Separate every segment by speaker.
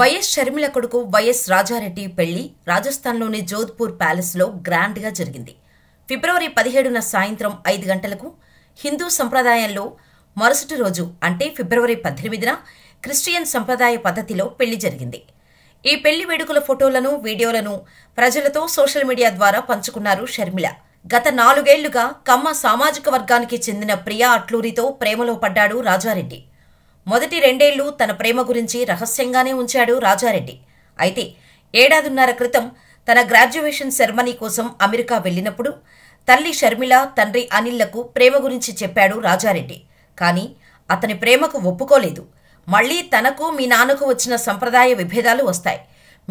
Speaker 1: YS Sharmila కొడుకు YS Rajareddy పెళ్లి రాజస్థాన్లోని జోధ్పూర్ ప్యాలెస్లో గ్రాండ్గా జరిగింది ఫిబ్రవరి పదిహేడున సాయంత్రం ఐదు గంటలకు హిందూ సంప్రదాయంలో మరుసటి రోజు అంటే ఫిబ్రవరి పద్దెనిమిదిన క్రిస్టియన్ సంప్రదాయ పద్ధతిలో పెళ్లి జరిగింది ఈ పెళ్లి వేడుకల ఫోటోలను వీడియోలను ప్రజలతో సోషల్ మీడియా ద్వారా పంచుకున్నారు షర్మిల గత నాలుగేళ్లుగా కమ్మ సామాజిక వర్గానికి చెందిన ప్రియా అట్లూరితో ప్రేమలో పడ్డాడు రాజారెడ్డి మొదటి రెండేళ్లు తన ప్రేమ గురించి రహస్యంగానే ఉంచాడు రాజారెడ్డి అయితే ఏడాదిన్నర క్రితం తన గ్రాడ్యుయేషన్ సెరమనీ కోసం అమెరికా వెళ్లినప్పుడు తల్లి షర్మిల తండ్రి అనిల్లకు ప్రేమ గురించి చెప్పాడు రాజారెడ్డి కానీ అతని ప్రేమకు ఒప్పుకోలేదు మళ్లీ తనకు మీ నాన్నకు వచ్చిన సంప్రదాయ విభేదాలు వస్తాయి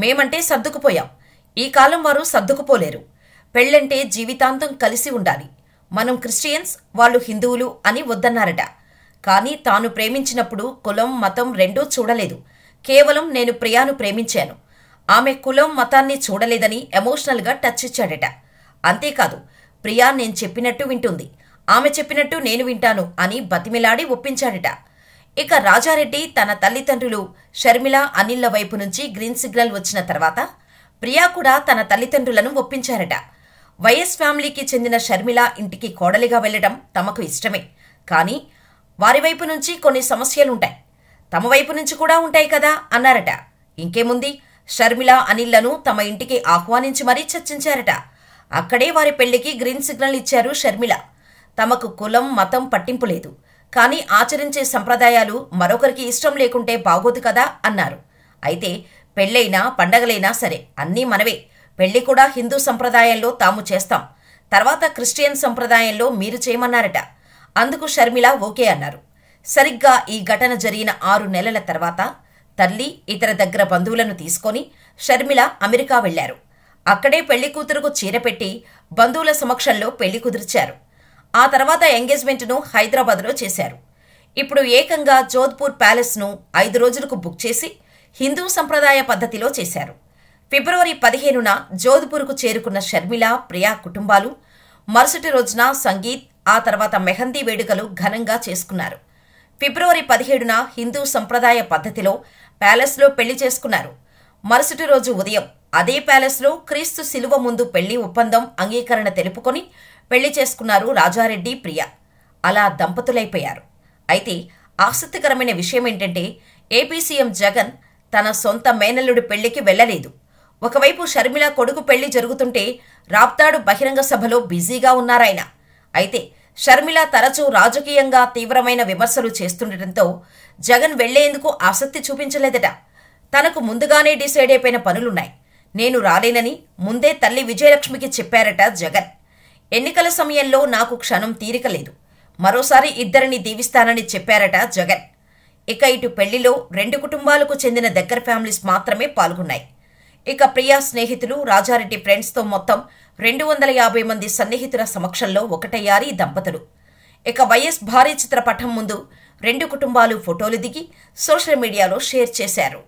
Speaker 1: మేమంటే సర్దుకుపోయాం ఈ కాలం వారు సర్దుకుపోలేరు పెళ్లంటే జీవితాంతం కలిసి ఉండాలి మనం క్రిస్టియన్స్ వాళ్ళు హిందువులు అని వద్దన్నారట కానీ తాను ప్రేమించినప్పుడు కులం మతం రెండూ చూడలేదు కేవలం నేను ప్రియాను ప్రేమించాను ఆమె కులం మతాన్ని చూడలేదని ఎమోషనల్గా టచ్ ఇచ్చాడట అంతేకాదు ప్రియా నేను చెప్పినట్టు వింటుంది ఆమె చెప్పినట్టు నేను వింటాను అని బతిమిలాడి ఒప్పించాడట ఇక రాజారెడ్డి తన తల్లిదండ్రులు షర్మిల అనిల్ల వైపు నుంచి గ్రీన్ సిగ్నల్ వచ్చిన తర్వాత ప్రియా కూడా తన తల్లిదండ్రులను ఒప్పించారట వైఎస్ ఫ్యామిలీకి చెందిన షర్మిల ఇంటికి కోడలిగా వెళ్లడం తమకు ఇష్టమే కానీ వారి వైపు నుంచి కొన్ని సమస్యలుంటాయి తమ వైపు నుంచి కూడా ఉంటాయి కదా అన్నారట ఇంకేముంది షర్మిల అనిల్లను తమ ఇంటికి ఆహ్వానించి మరీ చర్చించారట అక్కడే వారి పెళ్లికి గ్రీన్ సిగ్నల్ ఇచ్చారు షర్మిల తమకు కులం మతం పట్టింపు లేదు కానీ ఆచరించే సంప్రదాయాలు మరొకరికి ఇష్టం లేకుంటే బాగోదు కదా అన్నారు అయితే పెళ్ళైనా పండగలైనా సరే అన్నీ మనవే పెళ్లి కూడా హిందూ సంప్రదాయంలో తాము చేస్తాం తర్వాత క్రిస్టియన్ సంప్రదాయంలో మీరు చేయమన్నారట అందుకు షర్మిల ఓకే అన్నారు సరిగ్గా ఈ ఘటన జరిగిన ఆరు నెలల తర్వాత తల్లి ఇతర దగ్గర బంధువులను తీసుకొని షర్మిల అమెరికా వెళ్లారు అక్కడే పెళ్లి కూతురుకు చీరపెట్టి బంధువుల సమక్షంలో పెళ్లి కుదిర్చారు ఆ తర్వాత ఎంగేజ్మెంట్ను హైదరాబాద్లో చేశారు ఇప్పుడు ఏకంగా జోధ్పూర్ ప్యాలెస్ను ఐదు రోజులకు బుక్ చేసి హిందూ సంప్రదాయ పద్ధతిలో చేశారు ఫిబ్రవరి పదిహేనున జోధ్పూర్కు చేరుకున్న షర్మిల ప్రియా కుటుంబాలు మరుసటి రోజున సంగీత్ ఆ తర్వాత మెహందీ వేడుకలు ఘనంగా చేసుకున్నారు ఫిబ్రవరి పదిహేడున హిందూ సంప్రదాయ పద్ధతిలో ప్యాలెస్లో పెళ్లి చేసుకున్నారు మరుసటి రోజు ఉదయం అదే ప్యాలెస్లో క్రీస్తు శిలువ ముందు పెళ్లి ఒప్పందం అంగీకరణ తెలుపుకొని పెళ్లి చేసుకున్నారు రాజారెడ్డి ప్రియ అలా దంపతులైపోయారు అయితే ఆసక్తికరమైన విషయం ఏంటంటే ఏపీ సీఎం జగన్ తన సొంత మేనల్లుడి పెళ్లికి వెళ్లలేదు ఒకవైపు షర్మిల కొడుకు పెళ్లి జరుగుతుంటే రాప్తాడు బహిరంగ సభలో బిజీగా ఉన్నారాయన అయితే షర్మిల తరచూ రాజకీయంగా తీవ్రమైన విమర్శలు చేస్తుండటంతో జగన్ వెళ్లేందుకు ఆసక్తి చూపించలేదట తనకు ముందుగానే డిసైడ్ అయిపోయిన పనులున్నాయి నేను రాలేనని ముందే తల్లి విజయలక్ష్మికి చెప్పారట జగన్ ఎన్నికల సమయంలో నాకు క్షణం తీరిక లేదు మరోసారి ఇద్దరిని దీవిస్తానని చెప్పారట జగన్ ఇక ఇటు పెళ్లిలో రెండు కుటుంబాలకు చెందిన దగ్గర ఫ్యామిలీస్ మాత్రమే పాల్గొన్నాయి ఇక ప్రియా స్నేహితులు రాజారెడ్డి ఫ్రెండ్స్తో మొత్తం రెండు వందల యాభై మంది సన్నిహితుల సమక్షంలో ఒకటయ్యారి దంపతులు ఇక వైఎస్ భారీ చిత్రపటం ముందు రెండు కుటుంబాలు ఫోటోలు దిగి సోషల్ మీడియాలో షేర్ చేశారు